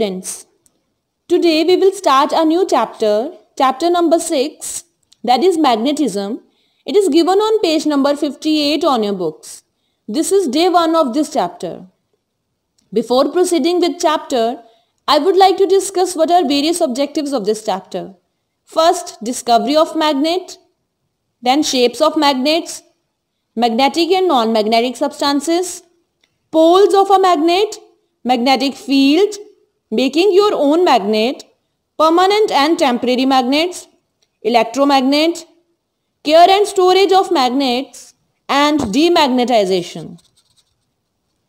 students, today we will start a new chapter, chapter number 6 that is magnetism. It is given on page number 58 on your books. This is day 1 of this chapter. Before proceeding with chapter, I would like to discuss what are various objectives of this chapter. First, discovery of magnet, then shapes of magnets, magnetic and non-magnetic substances, poles of a magnet, magnetic field, making your own magnet, permanent and temporary magnets, electromagnet, care and storage of magnets, and demagnetization.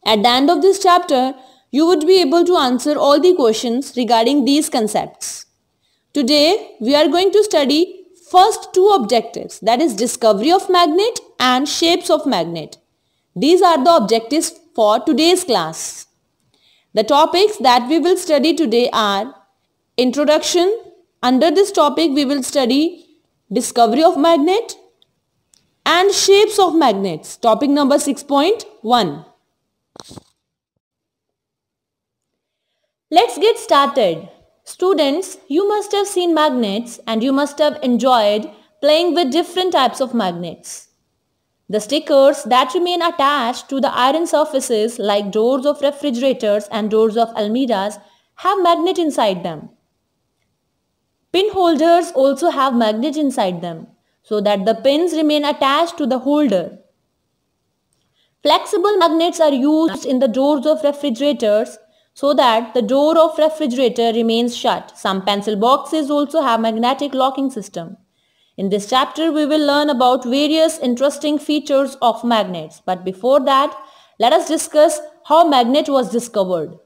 At the end of this chapter, you would be able to answer all the questions regarding these concepts. Today, we are going to study first two objectives that is discovery of magnet and shapes of magnet. These are the objectives for today's class. The topics that we will study today are Introduction. Under this topic we will study Discovery of Magnet and Shapes of Magnets. Topic number 6.1. Let's get started. Students, you must have seen magnets and you must have enjoyed playing with different types of magnets. The stickers that remain attached to the iron surfaces like doors of refrigerators and doors of almirahs have magnet inside them. Pin holders also have magnet inside them so that the pins remain attached to the holder. Flexible magnets are used in the doors of refrigerators so that the door of refrigerator remains shut. Some pencil boxes also have magnetic locking system. In this chapter, we will learn about various interesting features of magnets. But before that, let us discuss how magnet was discovered.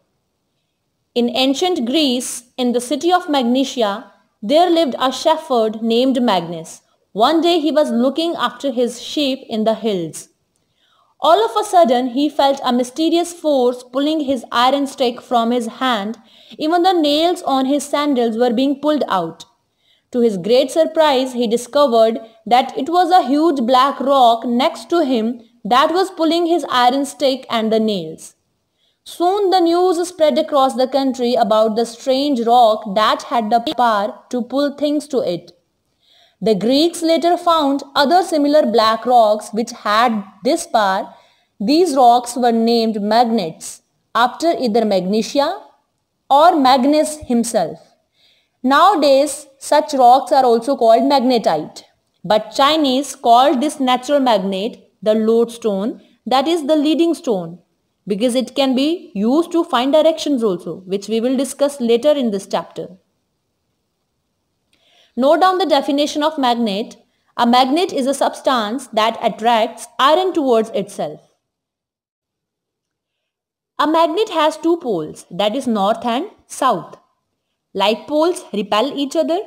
In ancient Greece, in the city of Magnesia, there lived a shepherd named Magnus. One day he was looking after his sheep in the hills. All of a sudden, he felt a mysterious force pulling his iron stick from his hand. Even the nails on his sandals were being pulled out. To his great surprise, he discovered that it was a huge black rock next to him that was pulling his iron stick and the nails. Soon the news spread across the country about the strange rock that had the power to pull things to it. The Greeks later found other similar black rocks which had this power. These rocks were named magnets after either Magnesia or Magnus himself. Nowadays, such rocks are also called magnetite. But Chinese called this natural magnet the lodestone, that is the leading stone, because it can be used to find directions also, which we will discuss later in this chapter. Note down the definition of magnet. A magnet is a substance that attracts iron towards itself. A magnet has two poles, that is north and south. Like poles repel each other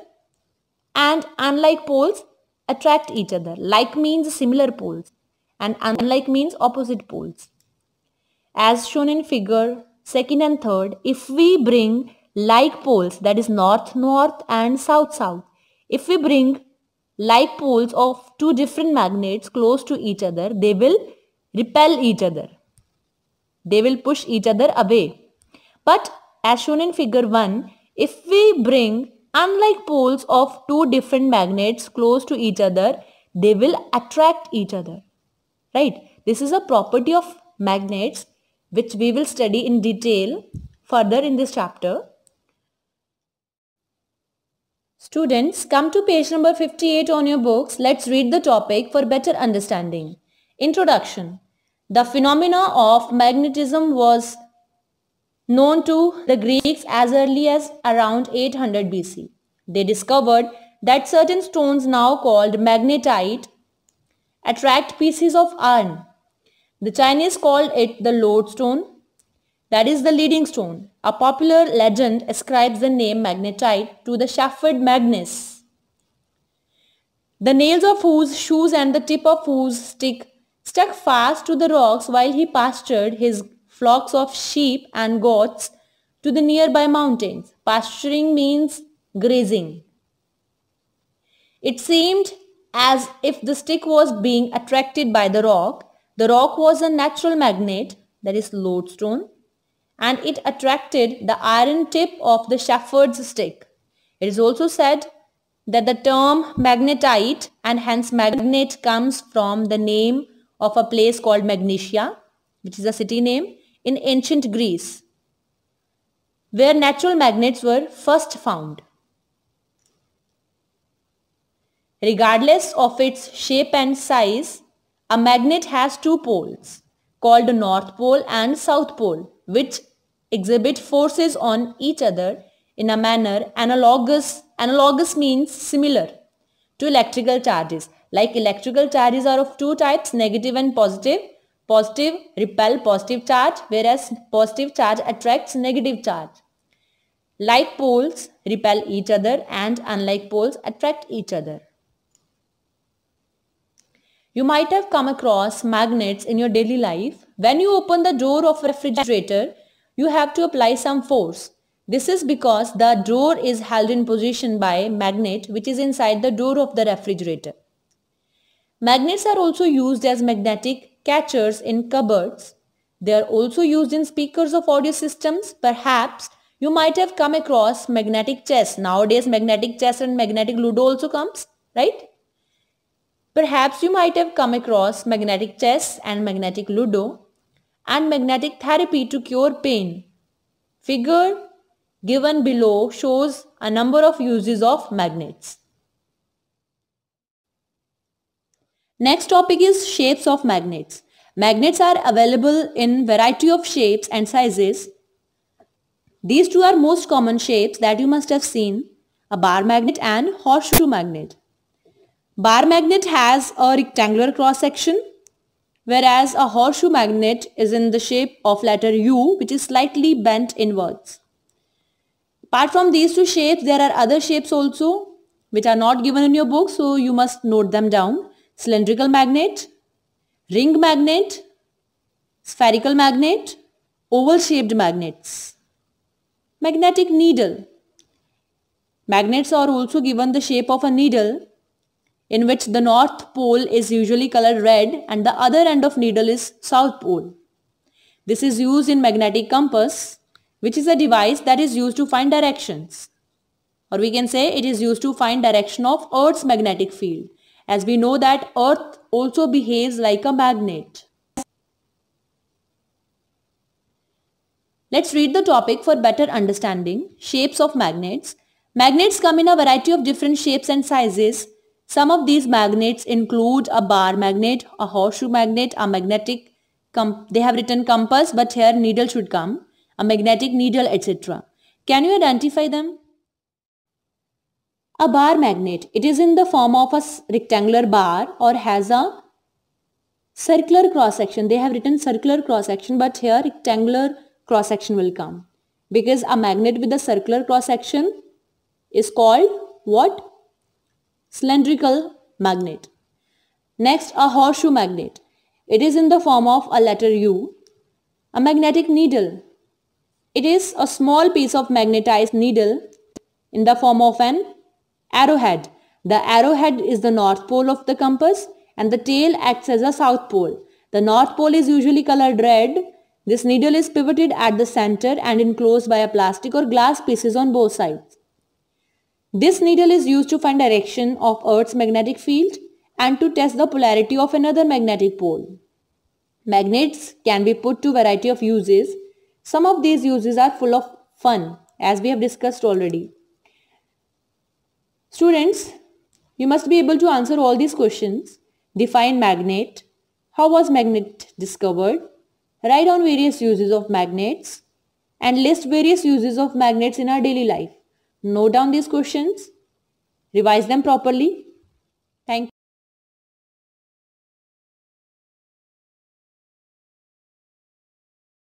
and unlike poles attract each other. Like means similar poles and unlike means opposite poles. As shown in figure second and third, if we bring like poles that is north north and south south, if we bring like poles of two different magnets close to each other, they will repel each other. They will push each other away. But as shown in figure 1, if we bring unlike poles of two different magnets close to each other, they will attract each other. Right? This is a property of magnets which we will study in detail further in this chapter. Students, come to page number 58 on your books. Let's read the topic for better understanding. Introduction. The phenomena of magnetism was known to the Greeks as early as around 800 BC. They discovered that certain stones now called magnetite attract pieces of iron. The Chinese called it the lodestone, that is the leading stone. A popular legend ascribes the name magnetite to the shepherd Magnus, the nails of whose shoes and the tip of whose stick stuck fast to the rocks while he pastured his flocks of sheep and goats to the nearby mountains. Pasturing means grazing. It seemed as if the stick was being attracted by the rock. The rock was a natural magnet, that is lodestone, and it attracted the iron tip of the shepherd's stick. It is also said that the term magnetite and hence magnet comes from the name of a place called Magnesia, which is a city name in ancient Greece, where natural magnets were first found. Regardless of its shape and size, a magnet has two poles called North Pole and South Pole which exhibit forces on each other in a manner analogous. Analogous means similar to electrical charges. Like electrical charges are of two types, negative and positive. Positive repel positive charge whereas positive charge attracts negative charge. Like poles repel each other and unlike poles attract each other. You might have come across magnets in your daily life. When you open the door of refrigerator, you have to apply some force. This is because the door is held in position by magnet which is inside the door of the refrigerator. Magnets are also used as magnetic catchers in cupboards. They are also used in speakers of audio systems. Perhaps you might have come across magnetic chess. Nowadays magnetic chess and magnetic ludo also comes, right? Perhaps you might have come across magnetic chess and magnetic ludo and magnetic therapy to cure pain. Figure given below shows a number of uses of magnets. Next topic is shapes of magnets. Magnets are available in variety of shapes and sizes. These two are most common shapes that you must have seen, a bar magnet and horseshoe magnet. Bar magnet has a rectangular cross section whereas a horseshoe magnet is in the shape of letter U which is slightly bent inwards. Apart from these two shapes, there are other shapes also which are not given in your book so you must note them down cylindrical magnet, ring magnet, spherical magnet, oval shaped magnets. Magnetic needle. Magnets are also given the shape of a needle in which the north pole is usually colored red and the other end of needle is south pole. This is used in magnetic compass which is a device that is used to find directions or we can say it is used to find direction of earth's magnetic field as we know that earth also behaves like a magnet. Let's read the topic for better understanding. Shapes of magnets. Magnets come in a variety of different shapes and sizes. Some of these magnets include a bar magnet, a horseshoe magnet, a magnetic, they have written compass but here needle should come, a magnetic needle etc. Can you identify them? A bar magnet. It is in the form of a rectangular bar or has a circular cross section. They have written circular cross section but here rectangular cross section will come. Because a magnet with a circular cross section is called what? Cylindrical magnet. Next, a horseshoe magnet. It is in the form of a letter U. A magnetic needle. It is a small piece of magnetized needle in the form of an Arrowhead. The arrowhead is the north pole of the compass and the tail acts as a south pole. The north pole is usually colored red. This needle is pivoted at the center and enclosed by a plastic or glass pieces on both sides. This needle is used to find direction of Earth's magnetic field and to test the polarity of another magnetic pole. Magnets can be put to variety of uses. Some of these uses are full of fun as we have discussed already. Students, you must be able to answer all these questions. Define magnet. How was magnet discovered? Write down various uses of magnets and list various uses of magnets in our daily life. Note down these questions, revise them properly